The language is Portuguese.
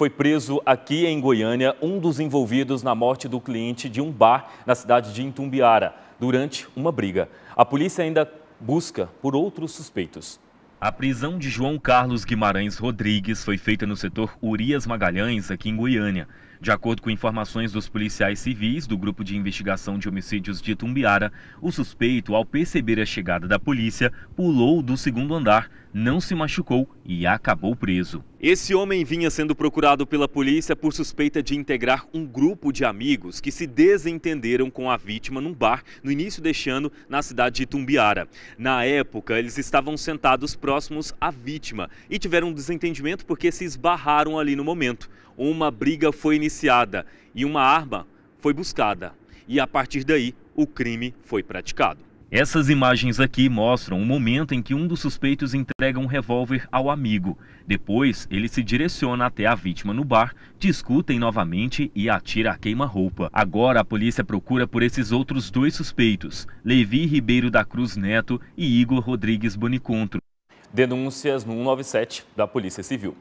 foi preso aqui em Goiânia um dos envolvidos na morte do cliente de um bar na cidade de Intumbiara, durante uma briga. A polícia ainda busca por outros suspeitos. A prisão de João Carlos Guimarães Rodrigues foi feita no setor Urias Magalhães, aqui em Goiânia. De acordo com informações dos policiais civis do Grupo de Investigação de Homicídios de Tumbiara, o suspeito, ao perceber a chegada da polícia, pulou do segundo andar, não se machucou e acabou preso. Esse homem vinha sendo procurado pela polícia por suspeita de integrar um grupo de amigos que se desentenderam com a vítima num bar no início deste ano na cidade de Tumbiara. Na época, eles estavam sentados próximos à vítima e tiveram um desentendimento porque se esbarraram ali no momento uma briga foi iniciada e uma arma foi buscada. E a partir daí, o crime foi praticado. Essas imagens aqui mostram o momento em que um dos suspeitos entrega um revólver ao amigo. Depois, ele se direciona até a vítima no bar, discutem novamente e atira a queima-roupa. Agora, a polícia procura por esses outros dois suspeitos, Levi Ribeiro da Cruz Neto e Igor Rodrigues Bonicontro. Denúncias no 197 da Polícia Civil.